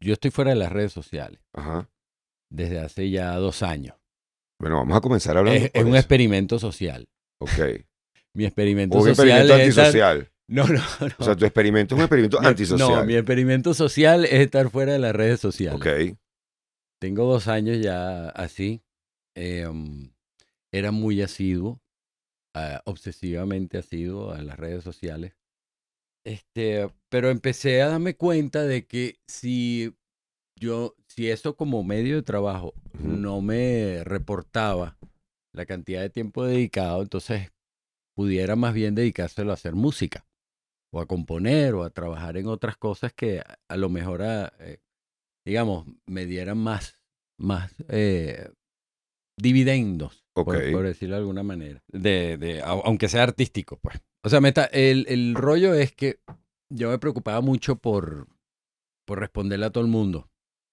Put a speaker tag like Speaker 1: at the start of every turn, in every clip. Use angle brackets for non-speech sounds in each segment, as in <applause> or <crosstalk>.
Speaker 1: yo estoy fuera de las redes sociales Ajá. desde hace ya dos años. Bueno, vamos a comenzar hablando. Es, es un experimento social. Ok. <laughs> Mi experimento social. Un experimento antisocial. <laughs> No, no, no. O sea, tu experimento es un experimento antisocial. No, mi experimento social es estar fuera de las redes sociales. Ok. Tengo dos años ya así. Em, era muy asiduo, ah, obsesivamente asiduo a las redes sociales. Este, pero empecé a darme cuenta de que si yo, si eso como medio de trabajo no me reportaba la cantidad de tiempo dedicado, entonces pudiera más bien dedicárselo a hacer música o a componer o a trabajar en otras cosas que a, lo mejor, ah, eh, digamos, me dieran más, más eh, dividendos, por, decirlo de alguna manera. De, aunque sea artístico, pues. O sea, meta, el, rollo es que yo me preocupaba mucho por, por responderle a todo el mundo.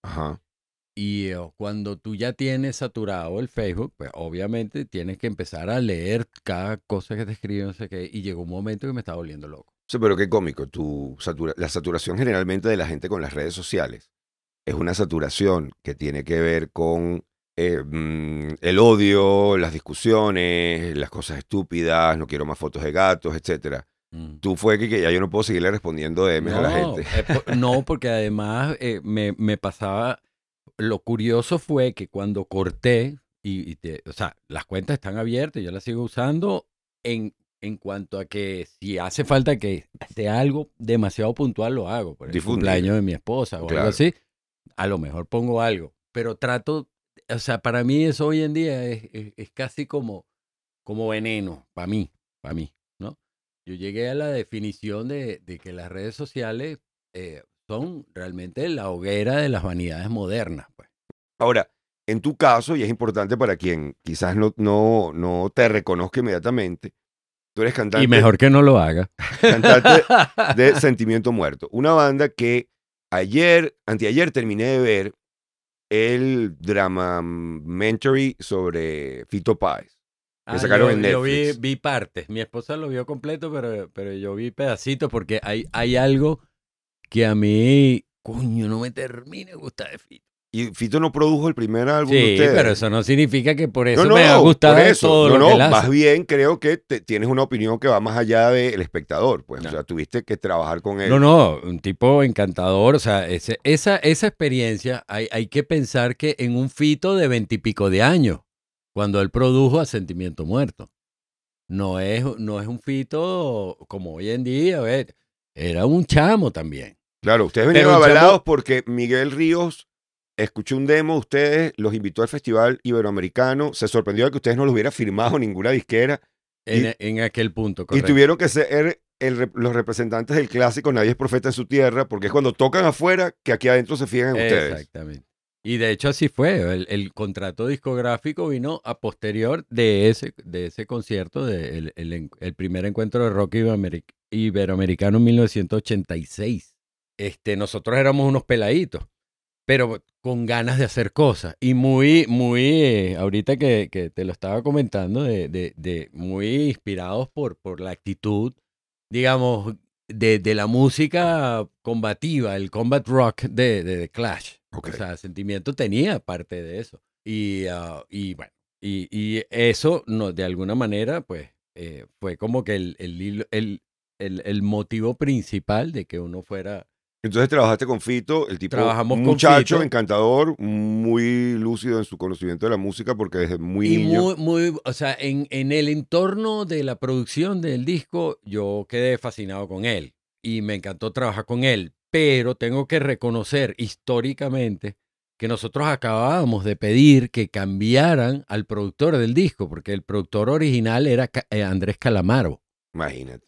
Speaker 1: Ajá. Y eh, cuando tú ya tienes saturado el Facebook, pues obviamente tienes que empezar a leer cada cosa que te escriben, sé qué. Y llegó un momento que me estaba volviendo loco.
Speaker 2: Sí, pero qué cómico. Tu la saturación generalmente de la gente con las redes sociales es una saturación que tiene que ver con eh, mm, el odio, las discusiones, las cosas estúpidas, no quiero más fotos de gatos, etcétera Mm.
Speaker 1: Tú fue que, ya yo no puedo seguirle respondiendo DMs a la gente. Eh, <laughs> no, porque además eh, me, me, pasaba. Lo curioso fue que cuando corté, y, o sea, las cuentas están abiertas, yo las sigo usando. En, en cuanto a que si hace falta que sea algo demasiado puntual, lo hago. Por el cumpleaños de mi esposa o algo así, a lo mejor pongo algo. Pero trato, o sea, para mí eso hoy en día es, es, es casi como, como veneno, para mí, para mí yo llegué a la definición de, que las redes sociales eh, son realmente la hoguera
Speaker 2: de las vanidades modernas. Pues. Ahora, en tu caso, y es importante para quien quizás no, no, no te reconozca inmediatamente, tú eres cantante. Y mejor que
Speaker 1: no lo haga. <laughs>
Speaker 2: Cantante de <laughs> Sentimiento Muerto. Una banda que ayer, anteayer terminé de ver el dramamentary sobre Fito Páez. Ah, yo, vi,
Speaker 1: partes. Mi esposa lo vio completo, pero, pero yo vi pedacitos porque hay, hay algo que a mí, coño, no me termina de gustar de Fito. Y Fito no produjo el primer álbum de ustedes. pero eso no significa que por eso no, me ha gustado eso. todo no, más
Speaker 2: bien creo que tienes una opinión que va más allá del espectador. Pues, o sea, tuviste que trabajar con él. No, no,
Speaker 1: un tipo encantador. O sea, ese, esa, esa experiencia hay, hay que pensar que en un Fito de veintipico de años cuando él produjo a Sentimiento Muerto. No es, no es un fito como hoy en día, ver, era un chamo también. Claro, ustedes venían avalados
Speaker 2: porque Miguel Ríos escuchó un demo, ustedes los invitó al Festival Iberoamericano, se sorprendió de que ustedes no los hubiera firmado ninguna disquera.
Speaker 1: En, aquel punto, correcto. Y tuvieron
Speaker 2: que ser los representantes del clásico Nadie es profeta en su tierra, porque es cuando tocan afuera que
Speaker 1: aquí adentro se fijan en ustedes. Exactamente. Y de hecho así fue. El, contrato discográfico vino a posterior de ese, de ese concierto, el, primer encuentro de rock iberoamericano en 1986. Este, nosotros éramos unos peladitos, pero con ganas de hacer cosas. Y muy, muy, eh, ahorita que, te lo estaba comentando, de, muy inspirados por, por la actitud, digamos, de, la música combativa, el combat rock de, de, de Clash. O sea, sentimiento tenía parte de eso. Y, ah, bueno, y, eso de alguna manera, pues, eh, fue como que el, el, el, motivo principal de que uno fuera... Entonces trabajaste con Fito, el tipo Trabajamos muchacho
Speaker 2: encantador, muy lúcido en su conocimiento de la música porque desde muy y
Speaker 1: Muy, o sea, en, en, el entorno de la producción del disco yo quedé fascinado con él y me encantó trabajar con él, pero tengo que reconocer históricamente que nosotros acabábamos de pedir que cambiaran al productor del disco, porque el productor original era eh, Andrés Calamaro. Imagínate.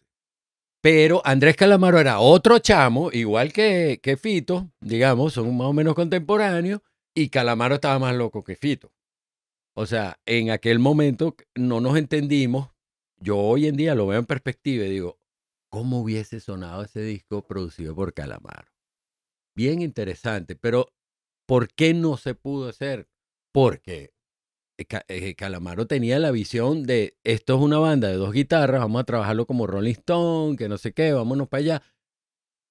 Speaker 1: Pero Andrés Calamaro era otro chamo, igual que, Fito, digamos, son más o menos contemporáneos, y Calamaro estaba más loco que Fito. O sea, en aquel momento no nos entendimos. Yo hoy en día lo veo en perspectiva y digo, ¿Cómo hubiese sonado ese disco producido por Calamaro? Bien interesante, pero ¿por qué no se pudo hacer? Porque eh, eh, Calamaro tenía la visión de esto es una banda de dos guitarras, vamos a trabajarlo como Rolling Stone, que no sé qué, vámonos para allá.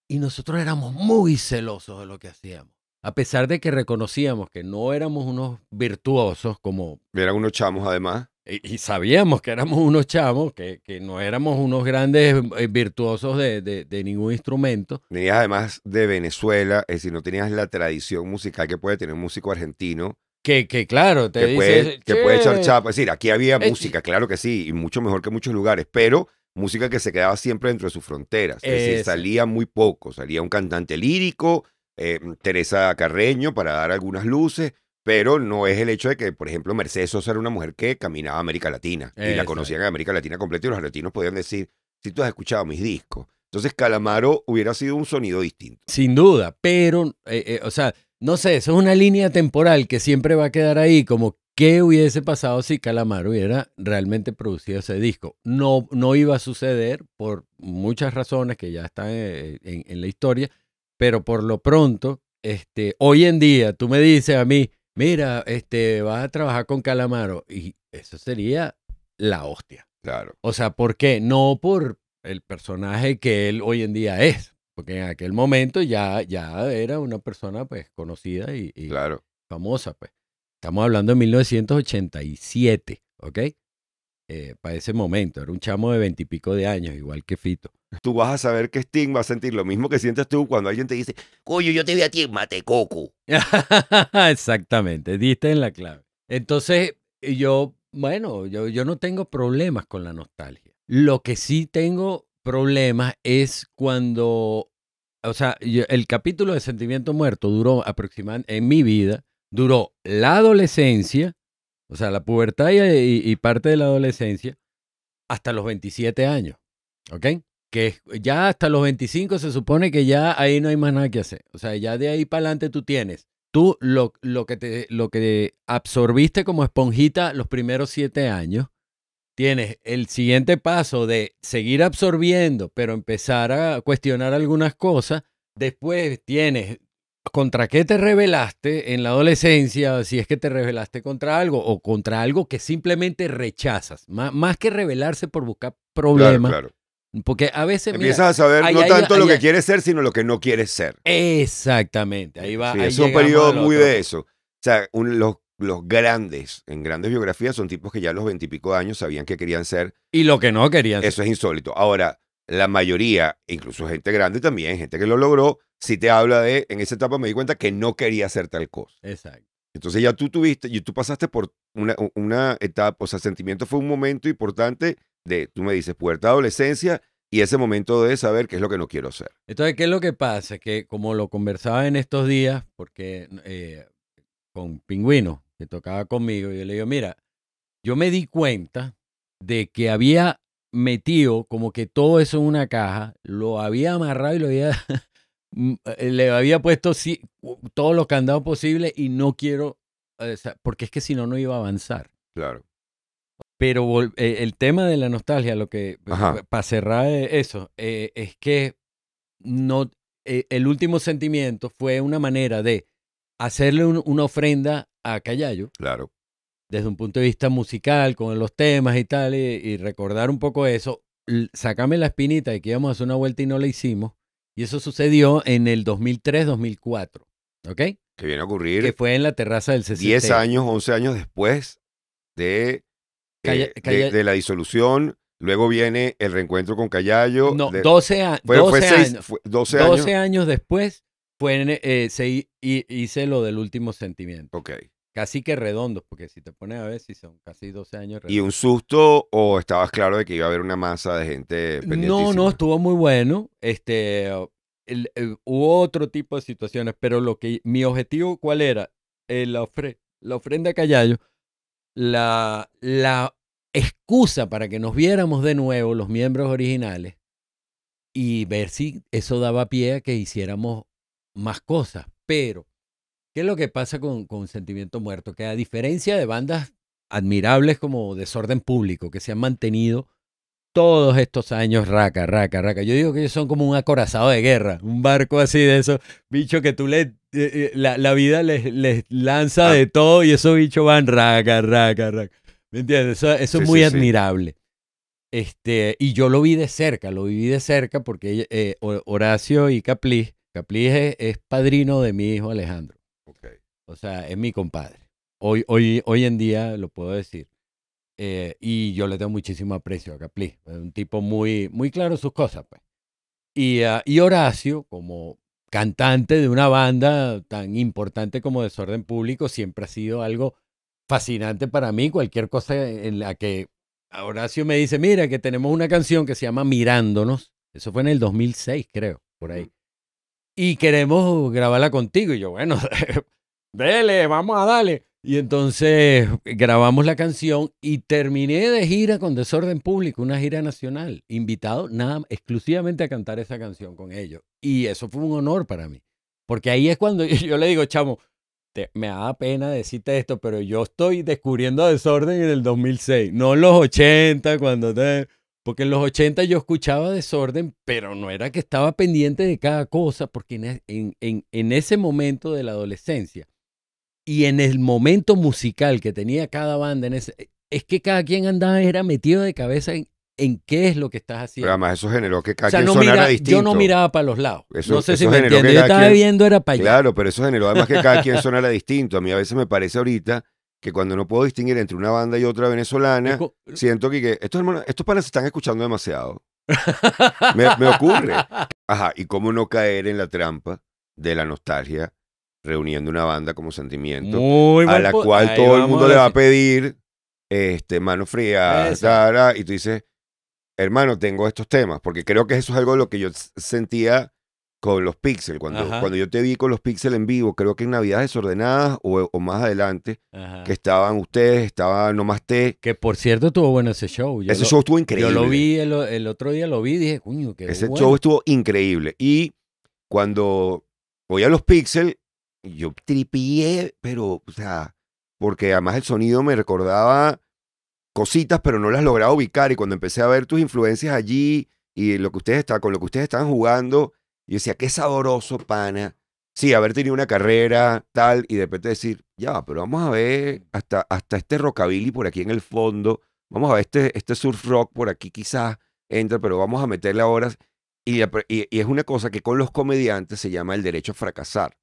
Speaker 1: Y nosotros éramos muy celosos de lo que hacíamos. A pesar de que reconocíamos que no éramos unos virtuosos como... Eran unos chamos además y sabíamos que éramos unos chamos, que, que no éramos unos grandes eh, virtuosos de, ningún instrumento.
Speaker 2: Venías además de Venezuela, es decir, no tenías la tradición musical que puede tener un músico argentino.
Speaker 1: Que, que claro, te que dices, puede, que puede echar chapa. Es
Speaker 2: decir, aquí había eh, música, claro que sí, y mucho mejor que muchos lugares, pero música que se quedaba siempre dentro de sus fronteras. Es, decir, salía muy poco, salía un cantante lírico, eh, Teresa Carreño para dar algunas luces, pero no es el hecho de que, por ejemplo, Mercedes Sosa era una mujer que caminaba a América Latina y la conocían en América Latina completa y los latinos podían decir, si tú has escuchado mis discos. Entonces Calamaro hubiera sido un sonido distinto. Sin duda,
Speaker 1: pero, eh, eh, o sea, no sé, eso es una línea temporal que siempre va a quedar ahí, como qué hubiese pasado si Calamaro hubiera realmente producido ese disco. No, no iba a suceder por muchas razones que ya están eh, en, en la historia, pero por lo pronto, este, hoy en día tú me dices a mí, mira, este, vas a trabajar con Calamaro. Y eso sería la hostia. Claro. O sea, ¿por qué? No por el personaje que él hoy en día es. Porque en aquel momento ya, ya era una persona pues conocida y, famosa. Pues. Estamos hablando de 1987, ¿ok? Eh, para ese momento, era un chamo de veintipico de años, igual que Fito tú vas a saber que estigma sentir lo mismo que sientes tú cuando alguien te dice,
Speaker 2: coño, yo te vi a ti en
Speaker 1: <laughs> Exactamente, diste en la clave. Entonces, eh, yo, bueno, yo, yo no tengo problemas con la nostalgia. Lo que sí tengo problemas es cuando, o sea, el capítulo de Sentimiento Muerto duró aproximadamente, en mi vida, duró la adolescencia, o sea, la pubertad y parte de la adolescencia, hasta los 27 años. ¿Ok? que ya hasta los 25 se supone que ya ahí no hay más nada que hacer. O sea, ya de ahí para adelante tú tienes. Tú lo, lo, que te, lo que absorbiste como esponjita los primeros siete años, tienes el siguiente paso de seguir absorbiendo, pero empezar a cuestionar algunas cosas. Después tienes contra qué te rebelaste en la adolescencia, si es que te rebelaste contra algo o contra algo que simplemente rechazas. más que rebelarse por buscar problemas. Porque a veces. Empiezas a saber no tanto lo que
Speaker 2: quieres ser, sino lo que no quieres ser. Exactamente. Ahí va. es un periodo muy de eso. O sea, los, grandes, en grandes biografías, son tipos que ya a los veintipico años sabían que querían ser. Y lo que no querían ser Eso es insólito. Ahora, la mayoría, incluso gente grande también, gente que lo logró, si te habla de. En esa etapa me di cuenta que no quería ser tal cosa. Exacto. Entonces ya tú tuviste, y tú pasaste por una, una etapa, o sea, sentimiento fue un momento importante tú me dices, puerta adolescencia y ese momento de saber qué es lo que no quiero hacer.
Speaker 1: Entonces, ¿qué es lo que pasa? Que como lo conversaba en estos días, porque eh, con Pingüino, que tocaba conmigo, yo le digo, mira, yo me di cuenta de que había metido como que todo eso en una caja, lo había amarrado y lo había, <laughs> eh, le había puesto todos los candados posibles y no quiero, eh, porque es que si no, no iba a avanzar. Claro. Pero eh, el tema de la nostalgia, lo que eh, para cerrar eh, eso, es que no el último sentimiento fue una manera de hacerle una ofrenda a Callayo. Claro. Desde un punto de vista musical, con los temas y tal, y, recordar un poco eso. Sácame la espinita y que íbamos a hacer una vuelta y no la hicimos. Y eso sucedió en el 2003-2004.
Speaker 2: ¿Ok? Que viene a ocurrir. Que fue en la terraza del 60. 10 años, 11 años después de eh, de, la disolución. Luego viene el reencuentro con Callayo.
Speaker 1: No, 12, años, 12, años. después fue eh, hice lo del último sentimiento. Ok. Casi que redondo porque si te pones a ver, si son casi 12 años redondos.
Speaker 2: ¿Y un susto o estabas claro de que iba a haber una masa de gente No,
Speaker 1: no, estuvo muy bueno. Este, hubo otro tipo de situaciones, pero lo que mi objetivo, ¿cuál era? Eh, la, ofrenda a Callayo, la, la excusa para que nos viéramos de nuevo los miembros originales y ver si eso daba pie a que hiciéramos más cosas. Pero, ¿qué es lo que pasa con, con Sentimiento Muerto? Que a diferencia de bandas admirables como Desorden Público, que se han mantenido todos estos años raca, raca, raca. Yo digo que ellos son como un acorazado de guerra, un barco así de esos bichos que tú le, eh, eh, la, vida les, lanza ah. de todo y esos bichos van raca, raca, raca. ¿Me entiendes? Eso, es muy admirable. Este, y yo lo vi de cerca, lo viví de cerca porque eh, Horacio y Capliz, Caplis es, padrino de mi hijo Alejandro. Okay. O sea, es mi compadre. Hoy, hoy, hoy en día lo puedo decir. Eh, y yo le tengo muchísimo aprecio a Caplis. Es un tipo muy, muy claro en sus cosas. Pues. Y, ah, y Horacio, como cantante de una banda tan importante como Desorden Público, siempre ha sido algo fascinante para mí cualquier cosa en la que Horacio me dice, mira, que tenemos una canción que se llama Mirándonos. Eso fue en el 2006, creo, por ahí. Y queremos grabarla contigo. Y yo, bueno, <laughs> dale, vamos a darle. Y entonces grabamos la canción y terminé de gira con Desorden Público, una gira nacional, invitado nada exclusivamente a cantar esa canción con ellos. Y eso fue un honor para mí, porque ahí es cuando <laughs> yo le digo, chamo, este, me da pena decirte esto, pero yo estoy descubriendo Desorden en el 2006, no en los 80, cuando te... Porque en los 80 yo escuchaba desorden, pero no era que estaba pendiente de cada cosa, porque en, en, en, ese momento de la adolescencia y en el momento musical que tenía cada banda, en ese, es que cada quien andaba, era metido de cabeza en, en qué es lo que estás haciendo. Pero además eso generó que cada quien sonara distinto. Yo no miraba para los lados. no sé si me entiendes. Yo estaba viendo era para allá. Claro, pero eso generó además que cada <laughs> quien sonara
Speaker 2: distinto. A mí a veces me parece ahorita que cuando no puedo distinguir entre una banda y otra venezolana, siento que, estos, hermanos, estos panas se están escuchando demasiado. <laughs> me, ocurre. Ajá, y cómo no caer en la trampa de la nostalgia reuniendo una banda como sentimiento a la cual todo el mundo le va a pedir este mano fría, y tú dices, hermano, tengo estos temas, porque creo que eso es algo de lo que yo sentía con los Pixel. Cuando, cuando yo te vi con los Pixel en vivo, creo que en Navidades Desordenadas o, más adelante, que estaban ustedes, estaba Nomás
Speaker 1: T. Que por cierto estuvo bueno ese show. ese show estuvo increíble. Yo lo vi el, otro día, lo vi y dije, coño, qué Ese show estuvo
Speaker 2: increíble. Y cuando voy a los Pixel, yo tripié, pero, o sea, porque además el sonido me recordaba cositas, pero no las lograba ubicar. Y cuando empecé a ver tus influencias allí y lo que ustedes está, con lo que ustedes estaban jugando, yo decía, qué sabroso, pana. Sí, haber tenido una carrera, tal, y de repente decir, ya, pero vamos a ver hasta, hasta este rockabilly por aquí en el fondo, vamos a ver este, este surf rock por aquí quizás entra, pero vamos a meterle ahora. Y, y es una cosa que con los comediantes se llama el derecho a fracasar.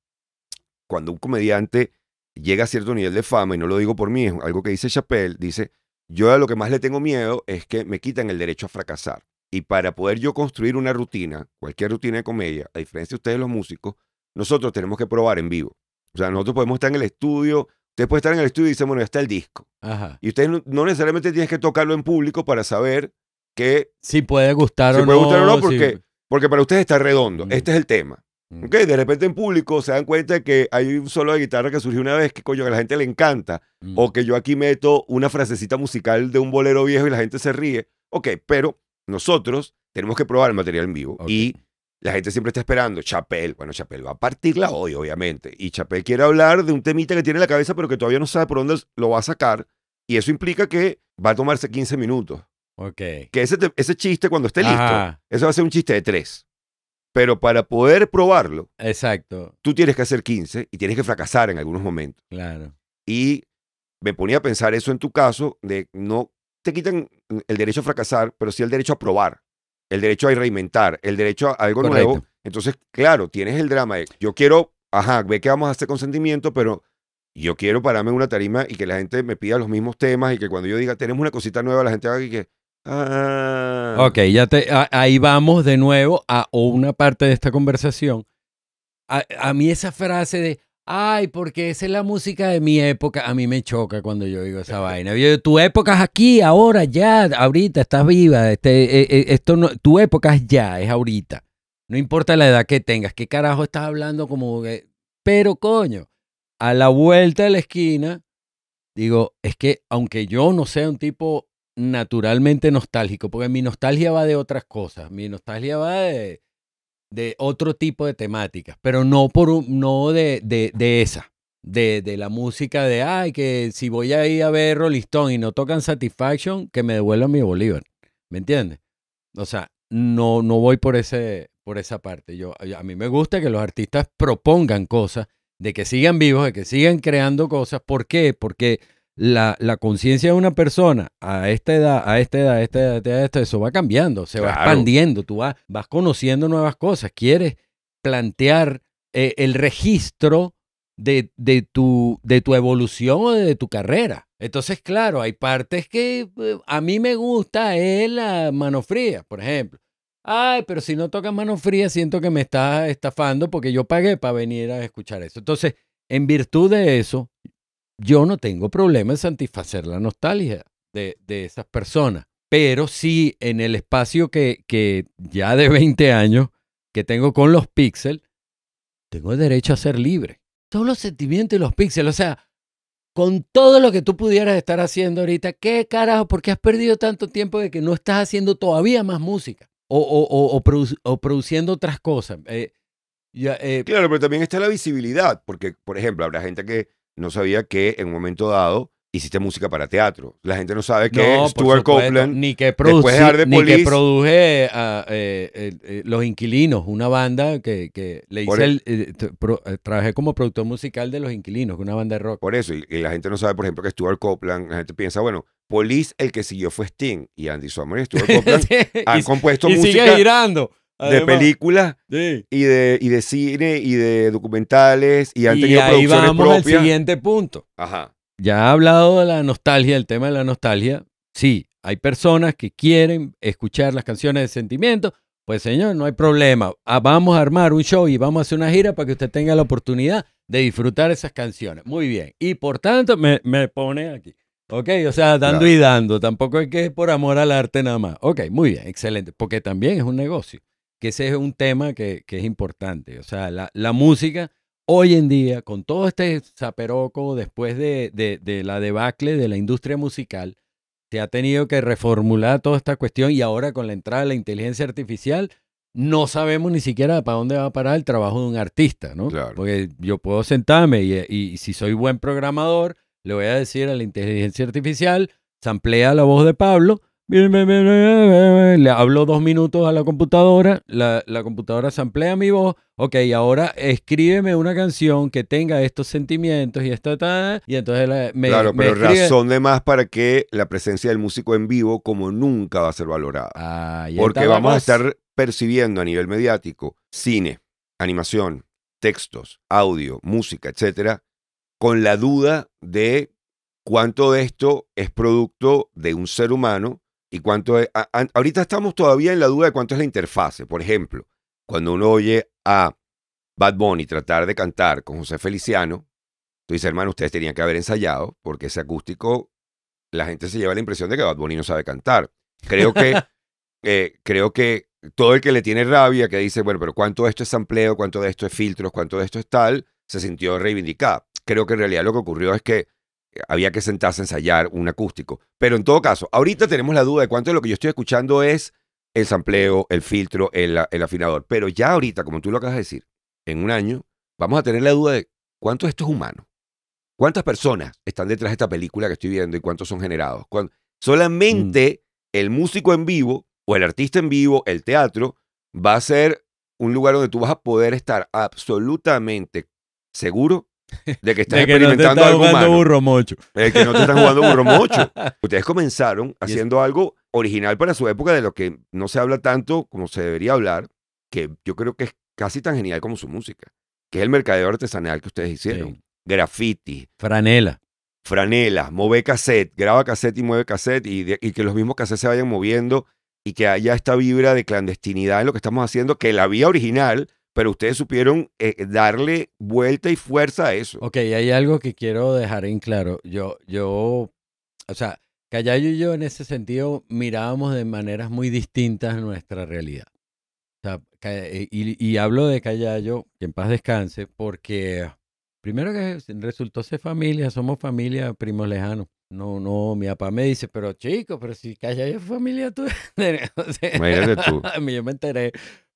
Speaker 2: Cuando un comediante llega a cierto nivel de fama, y no lo digo por mí, es algo que dice Chappelle, dice, yo a lo que más le tengo miedo es que me quitan el derecho a fracasar. Y para poder yo construir una rutina, cualquier rutina de comedia, a diferencia de ustedes los músicos, nosotros tenemos que probar en vivo. O sea, nosotros podemos estar en el estudio, ustedes pueden estar en el estudio y dicen, bueno, ya está el disco. Ajá. Y ustedes no, necesariamente tienen que tocarlo en público para saber que...
Speaker 1: Si puede gustar o puede Gustar o no porque,
Speaker 2: porque para ustedes está redondo. Mm. Este es el tema. Mm. Ok, de repente en público se dan cuenta que hay un solo de guitarra que surgió una vez que coño que a la gente le encanta mm. o que yo aquí meto una frasecita musical de un bolero viejo y la gente se ríe. Ok, pero nosotros tenemos que probar el material en vivo y la gente siempre está esperando. Chapel, bueno, Chapel va a partirla hoy, obviamente. Y Chapel quiere hablar de un temita que tiene en la cabeza, pero que todavía no sabe por dónde lo va a sacar. Y eso implica que va a tomarse 15 minutos. Ok. Que ese, ese chiste, cuando esté listo, eso va a ser un chiste de tres. Pero para poder probarlo, Exacto. tú tienes que hacer 15 y tienes que fracasar en algunos momentos. Claro. Y me ponía a pensar eso en tu caso, de no te quitan el derecho a fracasar, pero sí el derecho a probar, el derecho a reinventar, el derecho a algo nuevo. Entonces, claro, tienes el drama de, yo quiero, ajá, ve que vamos a hacer consentimiento, pero yo quiero pararme en una tarima y que la gente me pida los mismos temas y que cuando yo diga, tenemos una cosita nueva, la gente haga que,
Speaker 1: Ah. Ok, ya te, ahí vamos de nuevo a una parte de esta conversación. A, mí esa frase de, ay, porque esa es la música de mi época, a mí me choca cuando yo digo esa vaina. tu época es aquí, ahora, ya, ahorita, estás viva. Este, e, e, esto no, tu época es ya, es ahorita. No importa la edad que tengas, qué carajo estás hablando como... pero coño, a la vuelta de la esquina, digo, es que aunque yo no sea un tipo naturalmente nostálgico, porque mi nostalgia va de otras cosas, mi nostalgia va de, de otro tipo de temáticas, pero no, por, no de, esa, de, la música de, ay, que si voy a ir a ver Rolling y no tocan Satisfaction, que me devuelvan mi Bolívar, ¿me entiendes? O sea, no, no voy por, ese, por esa parte. Yo, a mí me gusta que los artistas propongan cosas, de que sigan vivos, de que sigan creando cosas. ¿Por qué? Porque la, conciencia de una persona a esta edad, a esta edad, a esta edad, a esta edad, eso va cambiando, se va expandiendo, tú vas, vas conociendo nuevas cosas, quieres plantear eh, el registro de, tu, de tu evolución o de tu carrera. Entonces, claro, hay partes que eh, a mí me gusta es la mano fría, por ejemplo. Ay, pero si no tocas mano fría, siento que me estás estafando porque yo pagué para venir a escuchar eso. Entonces, en virtud de eso, yo no tengo problema en satisfacer la nostalgia de, esas personas, pero sí en el espacio que, ya de 20 años que tengo con los píxeles, tengo derecho a ser libre. Todos los sentimientos y los píxeles, o sea, con todo lo que tú pudieras estar haciendo ahorita, ¿qué carajo? ¿Por qué has perdido tanto tiempo de que no estás haciendo todavía más música o, o, produciendo otras cosas? Eh, eh, claro, pero también está la visibilidad,
Speaker 2: porque, por ejemplo, habrá gente que no sabía que en un momento dado hiciste música para teatro. La gente no sabe que Stuart Copeland, ni que produce, de ni que
Speaker 1: produje a, ah, eh, eh, Los Inquilinos, una banda que, que le hice e-, eh, trabajé como productor musical de Los Inquilinos, una banda de rock. Por
Speaker 2: eso, y, la gente no sabe, por ejemplo, que Stuart Copeland, la gente piensa, bueno, Police el que siguió fue Sting y Andy Sommer y Stuart <laughs> Copeland han compuesto música. Y girando de películas y, de, de cine y de documentales y han y ahí vamos al siguiente
Speaker 1: punto. Ajá. Ya ha hablado de la nostalgia, el tema de la nostalgia. Sí, hay personas que quieren escuchar las canciones de sentimiento. Pues señor, no hay problema. Ah, vamos a armar un show y vamos a hacer una gira para que usted tenga la oportunidad de disfrutar esas canciones. Muy bien. Y por tanto, me, pone aquí. Ok, o sea, dando y dando. Tampoco es que es por amor al arte nada más. Ok, muy bien, excelente. Porque también es un negocio que ese es un tema que, es importante. O sea, la, música hoy en día, con todo este zaperoco después de, la debacle de la industria musical, se ha tenido que reformular toda esta cuestión y ahora con la entrada de la inteligencia artificial, no sabemos ni siquiera para dónde va a parar el trabajo de un artista, ¿no? Porque yo puedo sentarme y, y, si soy buen programador, le voy a decir a la inteligencia artificial, samplea la voz de Pablo le hablo dos minutos a la computadora, la, computadora computadora samplea mi voz. Ok, ahora escríbeme una canción que tenga estos sentimientos y esta Y entonces la, me. Claro, pero razón
Speaker 2: de más para que la presencia del músico en vivo, como nunca, va a ser valorada. Ah, Porque vamos a estar percibiendo a nivel mediático cine, animación, textos, audio, música, etcétera, con la duda de cuánto de esto es producto de un ser humano y cuánto es... ahorita estamos todavía en la duda de cuánto es la interfase. Por ejemplo, cuando uno oye a Bad Bunny tratar de cantar con José Feliciano, tú dices, hermano, ustedes tenían que haber ensayado porque ese acústico, la gente se lleva la impresión de que Bad Bunny no sabe cantar. Creo que, <laughs> eh, creo que todo el que le tiene rabia, que dice, bueno, pero cuánto de esto es sampleo, cuánto de esto es filtros, cuánto de esto es tal, se sintió reivindicado. Creo que en realidad lo que ocurrió es que había que sentarse a ensayar un acústico. Pero en todo caso, ahorita tenemos la duda de cuánto de lo que yo estoy escuchando es el sampleo, el filtro, el, afinador. Pero ya ahorita, como tú lo acabas de decir, en un año vamos a tener la duda de cuánto esto es humano. ¿Cuántas personas están detrás de esta película que estoy viendo y cuántos son generados? Solamente mm. el músico en vivo o el artista en vivo, el teatro, va a ser un lugar donde tú vas a poder estar absolutamente seguro de que estás experimentando algo jugando burro mocho. De que no te están eh, jugando burro <laughs> mocho. Ustedes comenzaron haciendo algo original para su época, de lo que no se habla tanto como se debería hablar, que yo creo que es casi tan genial como su música, que es el mercadeo artesanal que ustedes hicieron. Graffiti. Franela. Franela, mueve cassette, graba cassette y mueve cassette y, y que los mismos cassettes se vayan moviendo y que haya esta vibra de clandestinidad en lo que estamos haciendo, que la vía original pero ustedes supieron eh, darle vuelta y fuerza
Speaker 1: a eso. Ok, hay algo que quiero dejar en claro. Yo, yo, o sea, Callayo y yo en ese sentido mirábamos de maneras muy distintas nuestra realidad. O sea, eh, y, y hablo de Callayo, que en paz descanse, porque primero que resultó ser familia, somos familia primos lejanos. No, no, mi papá me dice, pero chico, pero si Callayo es familia tuya. Me tú. <laughs> <laughs> yo me enteré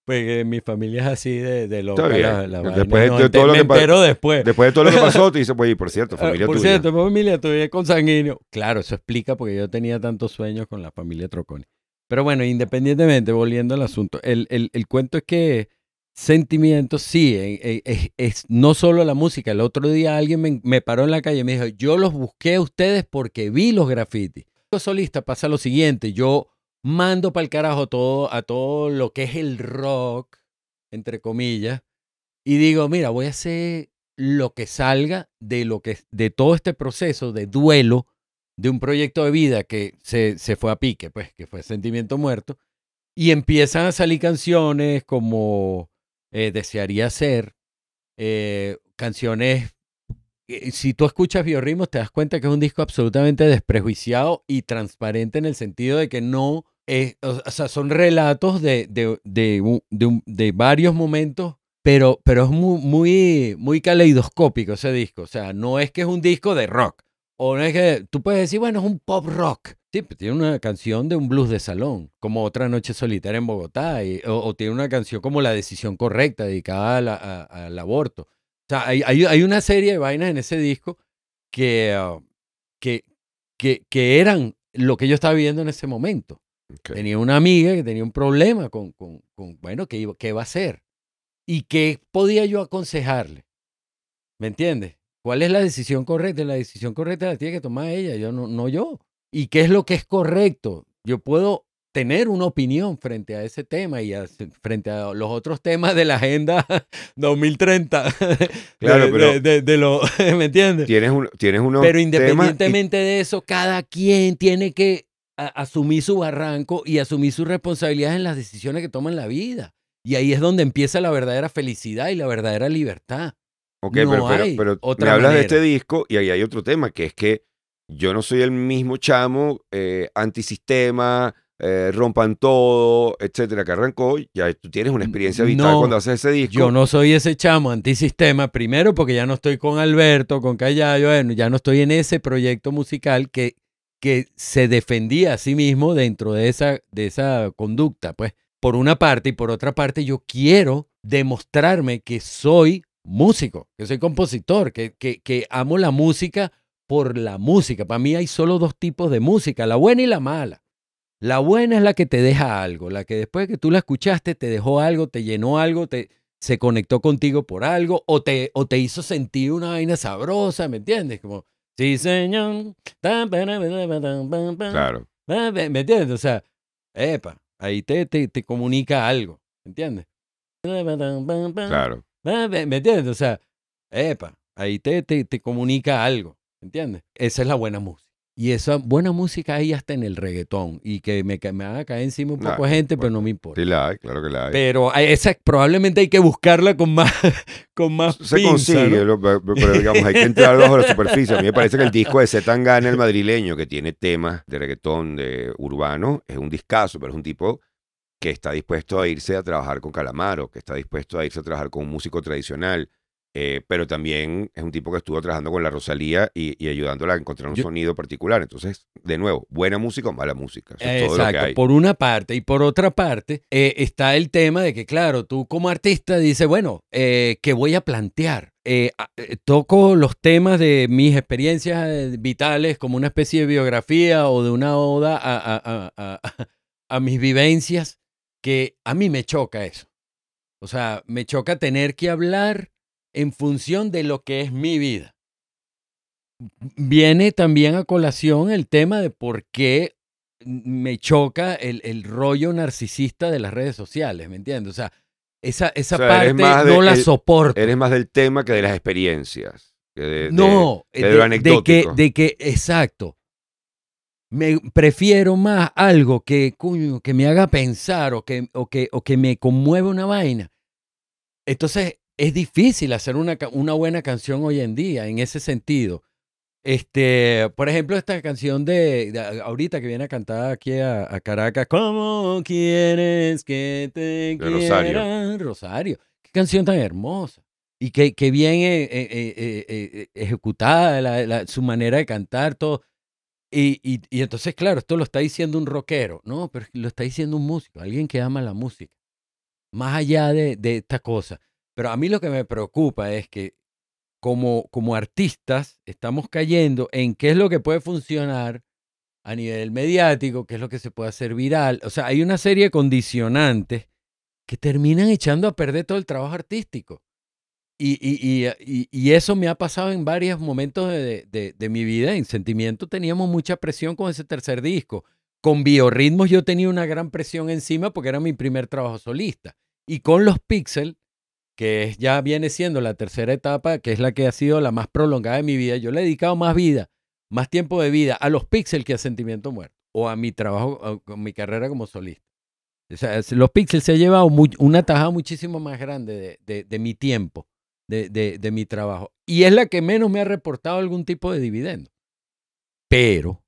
Speaker 1: pues eh, mi familia es así de, loca. después todo lo que pasó. después. Después de todo lo que pasó, <laughs> te dice, pues, y por cierto, ah, familia por tuya. Por cierto, familia tuya con sanguíneo. Claro, eso explica porque yo tenía tantos sueños con la familia Troconi. Pero bueno, independientemente, volviendo al asunto, el, cuento es que sentimientos, sí, e, e, e, es, no solo la música. El otro día alguien me, paró en la calle y me dijo, yo los busqué a ustedes porque vi los grafitis. solista pasa lo siguiente, yo mando para el carajo todo, a todo lo que es el rock, entre comillas, y digo, mira, voy a hacer lo que salga de, lo que, de todo este proceso de duelo de un proyecto de vida que se, se fue a pique, pues, que fue sentimiento muerto, y empiezan a salir canciones como eh, Desearía Ser, eh, canciones eh, si tú escuchas Biorritmos, te das cuenta que es un disco absolutamente desprejuiciado y transparente en el sentido de que no es, o sea, son relatos de, de, varios momentos, pero, pero es muy, muy, caleidoscópico ese disco. O sea, no es que es un disco de rock. O no es que tú puedes decir, bueno, es un pop rock. Sí, pero pues, tiene una canción de un blues de salón, como Otra Noche Solitaria en Bogotá, o, tiene una canción como La Decisión Correcta, dedicada al aborto sea, hay, una serie de vainas en ese disco ah, que, que, que, eran lo que yo estaba viviendo en ese momento. Tenía una amiga que tenía un problema con, con, bueno, ¿qué, iba, a hacer? ¿Y qué podía yo aconsejarle? ¿Me entiendes? ¿Cuál es la decisión correcta? La decisión correcta la tiene que tomar ella, yo no, no yo. ¿Y qué es lo que es correcto? Yo puedo tener una opinión frente a ese tema y frente a los otros temas de la agenda 2030. <laughs> <laughs> Claro, pero lo, <laughs> ¿me entiendes?
Speaker 2: Tienes un, tienes
Speaker 1: Pero independientemente de eso, cada quien tiene que asumir su barranco y asumir sus responsabilidades en las decisiones que toma en la vida. Y ahí es donde empieza la verdadera felicidad y la verdadera libertad. Ok, pero, me hablas de este
Speaker 2: disco y ahí hay otro tema, que es que yo no soy el mismo chamo eh, antisistema, eh, rompan todo, etcétera, que arrancó, ya tú tienes una experiencia vital cuando haces ese disco. Yo no
Speaker 1: soy ese chamo antisistema, primero porque ya no estoy con Alberto, con Callayo, ya no estoy en ese proyecto musical que, que se defendía a sí mismo dentro de esa, de esa conducta, pues, por una parte, y por otra parte, yo quiero demostrarme que soy músico, que soy compositor, que, que amo la música por la música. Para mí hay solo dos tipos de música, la buena y la mala. La buena es la que te deja algo, la que después de que tú la escuchaste te dejó algo, te llenó algo, te, se conectó contigo por algo o te, o te hizo sentir una vaina sabrosa, ¿me entiendes? Como, sí, señor. Claro. ¿Me entiendes? O sea, epa, ahí te, te, comunica algo, ¿me entiendes? Claro. ¿Me entiendes? O sea, epa, ahí te, te, te comunica algo, ¿me entiendes? Esa es la buena música. Y esa buena música hay hasta en el reggaetón. Y que me, que me haga caer encima un poco de ah, gente, pero no me importa. Sí hay, claro que la hay. Pero esa probablemente hay que buscarla con más <laughs> con más Se consigue, pero digamos, hay que entrar bajo la superficie. A mí me parece que el disco de Zetangana,
Speaker 2: el madrileño, que tiene temas de reggaetón, de urbano, es un discazo, pero es un tipo que está dispuesto a irse a trabajar con Calamaro, que está dispuesto a irse a trabajar con un músico tradicional, eh, pero también es un tipo que estuvo trabajando con la Rosalía y, ayudándola a encontrar un sonido particular. Entonces, de nuevo, buena música o mala música.
Speaker 1: por una parte. Y por otra parte, eh, está el tema de que, claro, tú como artista dices, bueno, eh, ¿qué voy a plantear? toco los temas de mis experiencias vitales como una especie de biografía o de una oda a, a, <laughs> mis vivencias, que a mí me choca eso. O sea, me choca tener que hablar en función de lo que es mi vida. Viene también a colación el tema de por qué me choca el, el rollo narcisista de las redes sociales, ¿me entiendes? O sea, esa, esa parte no la soporto.
Speaker 2: Eres más del tema que de las experiencias.
Speaker 1: Que de, no, eh, de, de, lo anecdótico. Que, de que, exacto. Me prefiero más algo que, que me haga pensar o que, o, que, o que me conmueva una vaina. Entonces, es difícil hacer una, una, buena canción hoy en día, en ese sentido. Este, por ejemplo, esta canción de, ahorita que viene a cantar aquí a, Caracas, ¿Cómo quieres que te de quiera? Rosario. Qué canción tan hermosa. Y qué, qué bien eh, eh, eh, ejecutada la, su manera de cantar, todo. Y, y, entonces, claro, esto lo está diciendo un rockero, ¿no? Pero lo está diciendo un músico, alguien que ama la música. Más allá de, de esta cosa. Pero a mí lo que me preocupa es que como, como artistas estamos cayendo en qué es lo que puede funcionar a nivel mediático, qué es lo que se puede hacer viral. O sea, hay una serie de condicionantes que terminan echando a perder todo el trabajo artístico. Y, y, y, eh, y eso me ha pasado en varios momentos de, de, de, mi vida. En Sentimiento teníamos mucha presión con ese tercer disco. Con Biorritmos yo tenía una gran presión encima porque era mi primer trabajo solista. Y con Los Pixel que ya viene siendo la tercera etapa, que es la que ha sido la más prolongada de mi vida. Yo le he dedicado más vida, más tiempo de vida a los píxeles que a Sentimiento Muerto o a mi trabajo, a mi carrera como solista. los píxeles se ha llevado una tajada muchísimo más grande de, mi tiempo, de, mi trabajo. Y es la que menos me ha reportado algún tipo de dividendo. Pero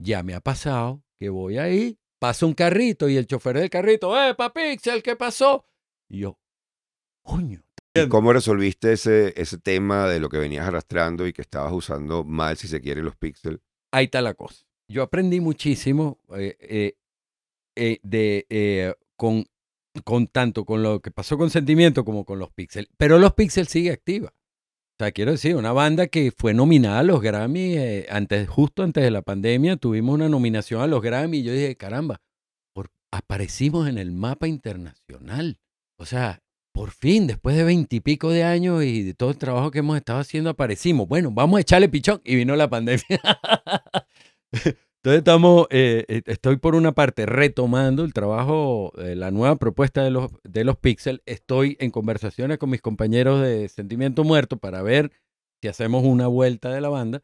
Speaker 1: ya me ha pasado que voy ahí, paso un carrito y el chofer del carrito, ¡eh, Pixel, qué pasó!
Speaker 2: Y yo, cómo resolviste ese, ese tema de lo que venías arrastrando y que estabas usando mal, si se quiere, los píxeles?
Speaker 1: Ahí está la cosa. Yo aprendí muchísimo eh, eh, eh, con, con tanto con lo que pasó con Sentimiento como con los Pixels. Pero los Pixels sigue activa. O sea, quiero decir, una banda que fue nominada a los Grammy antes, justo antes de la pandemia, tuvimos una nominación a los Grammy y yo dije, caramba, aparecimos en el mapa internacional. O sea, por fin, después de veintipico de años y de todo el trabajo que hemos estado haciendo, aparecimos. Bueno, vamos a echarle pichón. Y vino la pandemia. <laughs> Entonces estamos, eh, eh, estoy por una parte retomando el trabajo, de eh, la nueva propuesta de los, de los Pixel. Estoy en conversaciones con mis compañeros de Sentimiento Muerto para ver si hacemos una vuelta de la banda,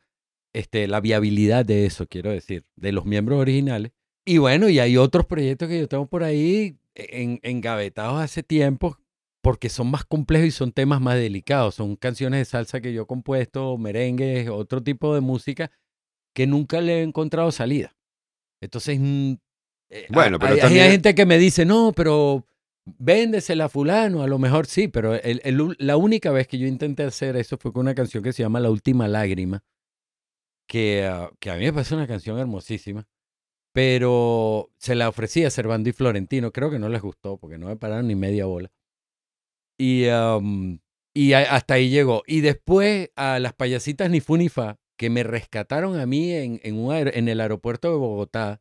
Speaker 1: este, la viabilidad de eso, quiero decir, de los miembros originales. Y bueno, y hay otros proyectos que yo tengo por ahí en, engavetados hace tiempo porque son más complejos y son temas más delicados. Son canciones de salsa que yo he compuesto, merengues, otro tipo de música que nunca le he encontrado salida. Entonces, mm, eh, bueno, pero hay, gente que me dice, no, pero véndesela a fulano, a lo mejor sí, pero la única vez que yo intenté hacer eso fue con una canción que se llama La Última Lágrima, que, ah, que a mí me parece una canción hermosísima, pero se la ofrecí a Servando y Florentino, creo que no les gustó porque no me pararon ni media bola. Y, hasta ahí llegó. Y después a las payasitas ni funifa que me rescataron a mí en, en, el aeropuerto de Bogotá.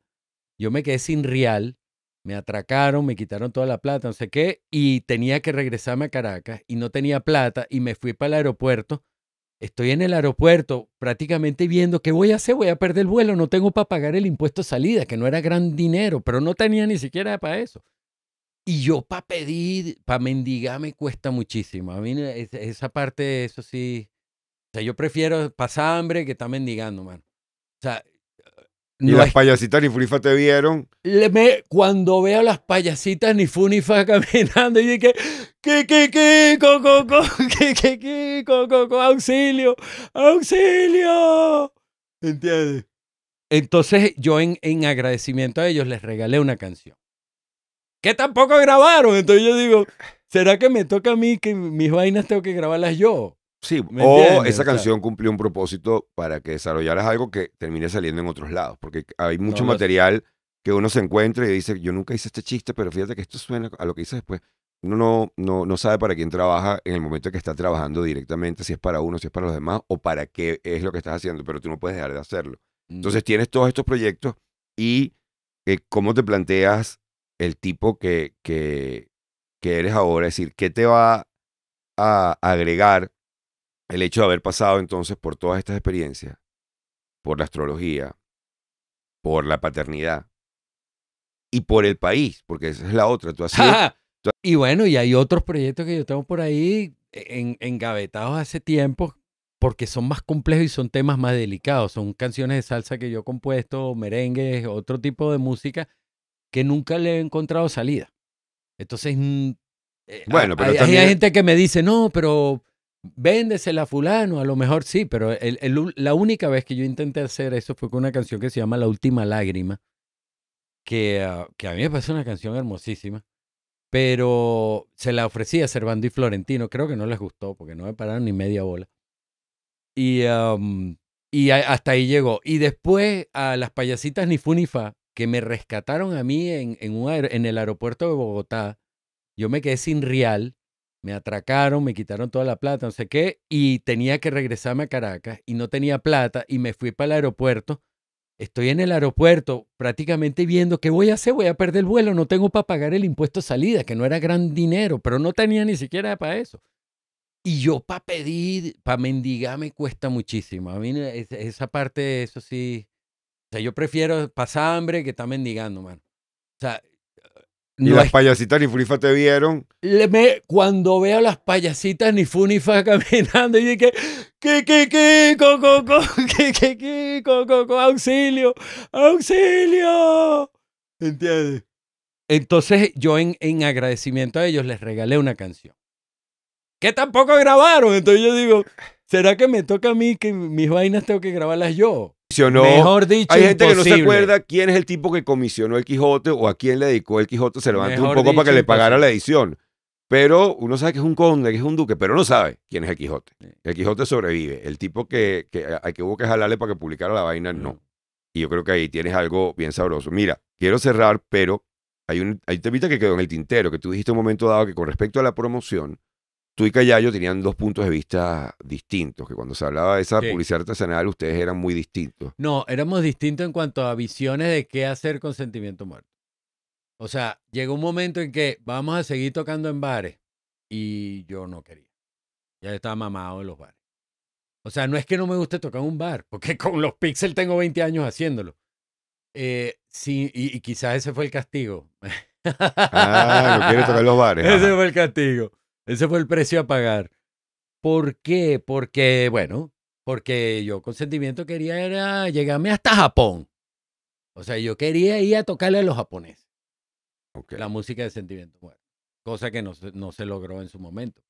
Speaker 1: Yo me quedé sin real, me atracaron, me quitaron toda la plata, no sé qué, y tenía que regresarme a Caracas y no tenía plata y me fui para el aeropuerto. Estoy en el aeropuerto prácticamente viendo qué voy a hacer, voy a perder el vuelo, no tengo para pagar el impuesto salida, que no era gran dinero, pero no tenía ni siquiera para eso. Y yo para pedir, para mendigar me cuesta muchísimo. A mí e, esa parte, eso sí. O sea, yo prefiero pasar hambre que estar mendigando, man. O sea,
Speaker 2: ni las payasitas ni Funifa te vieron.
Speaker 1: cuando veo las payasitas ni Funifa <laughs> caminando, y dije, que, co, qué, <laughs> qué, co, co, auxilio, auxilio. ¿Entiendes? Entonces yo en, en agradecimiento a ellos les regalé una canción que tampoco grabaron. Entonces yo digo, ¿será que me toca a mí que mis vainas tengo que grabarlas yo? Sí, o esa canción
Speaker 2: cumplió un propósito para que desarrollaras algo que termine saliendo en otros lados, porque hay mucho material que uno se encuentra y dice, yo nunca hice este chiste, pero fíjate que esto suena a lo que hice después. Uno no, no, no sabe para quién trabaja en el momento que está trabajando directamente, si es para uno, si es para los demás, o para qué es lo que estás haciendo, pero tú no puedes dejar de hacerlo. Mm. Entonces tienes todos estos proyectos y eh, cómo te planteas el tipo que, que, eres ahora? Es decir, ¿qué te va a agregar el hecho de haber pasado entonces por todas estas experiencias? Por la astrología, por la
Speaker 1: paternidad y por el país, porque esa es la otra. <laughs> Y bueno, y hay otros proyectos que yo tengo por ahí e-, engavetados hace tiempo porque son más complejos y son temas más delicados. Son canciones de salsa que yo he compuesto, merengues, otro tipo de música que nunca le he encontrado salida. Entonces, mm, eh, bueno, hay, gente que me dice, no, pero véndesela a fulano, a lo mejor sí, pero la única vez que yo intenté hacer eso fue con una canción que se llama La Última Lágrima, que, ah, que a mí me parece una canción hermosísima, pero se la ofrecí a Servando y Florentino, creo que no les gustó porque no me pararon ni media bola. Y, y hasta ahí llegó. Y después a Las Payasitas Ni Funifa que me rescataron a mí en, en, el aeropuerto de Bogotá. Yo me quedé sin real, me atracaron, me quitaron toda la plata, no sé qué, y tenía que regresarme a Caracas y no tenía plata y me fui para el aeropuerto. Estoy en el aeropuerto prácticamente viendo qué voy a hacer, voy a perder el vuelo, no tengo para pagar el impuesto de salida, que no era gran dinero, pero no tenía ni siquiera para eso. Y yo para pedir, para mendigar me cuesta muchísimo. A mí eh, esa parte, eso sí, o sea, yo prefiero pasar hambre que estar mendigando, mano. O sea, y las
Speaker 2: payasitas ni Funifa te vieron.
Speaker 1: me... cuando veo las payasitas ni Funifa <laughs> caminando, y dije, que, co, qué, qué, qué, co, co, auxilio, auxilio. ¿Entiendes? Entonces yo en, en agradecimiento a ellos les regalé una canción. Que tampoco grabaron. Entonces yo digo, ¿será que me toca a mí que mis vainas tengo que grabarlas yo? comisionó. Hay gente que no se acuerda quién
Speaker 2: es el tipo que comisionó el Quijote o a quién le dedicó el Quijote Se levantó un poco para que le pagara la edición. Pero uno sabe que es un conde, que es un duque, pero no sabe quién es el Quijote. El Quijote sobrevive. El tipo que, que, que hubo que jalarle para que publicara la vaina, no. Mm. Y yo creo que ahí tienes algo bien sabroso. Mira, quiero cerrar, pero hay un, hay que quedó en el tintero, que tú dijiste un momento dado que con respecto a la promoción, tú y Cayayo tenían dos puntos de vista distintos, que cuando se hablaba de esa publicidad artesanal ustedes eran muy distintos.
Speaker 1: No, éramos distintos en cuanto a visiones de qué hacer con Sentimiento Muerto. O sea, llegó un momento en que vamos a seguir tocando en bares y yo no quería. Ya estaba mamado en los bares. O sea, no es que no me guste tocar un bar, porque <laughs> con los Pixel tengo 20 años haciéndolo. Eh, sí, y, quizás ese fue el castigo. Ah, no quiere tocar los bares. <laughs> Ese fue el castigo. Ese fue el precio a pagar. ¿Por qué? Porque, bueno, porque yo con sentimiento quería era llegarme hasta Japón. O sea, yo quería ir a tocarle a los japoneses. La música de sentimiento. Bueno, cosa que no, no se logró en su momento.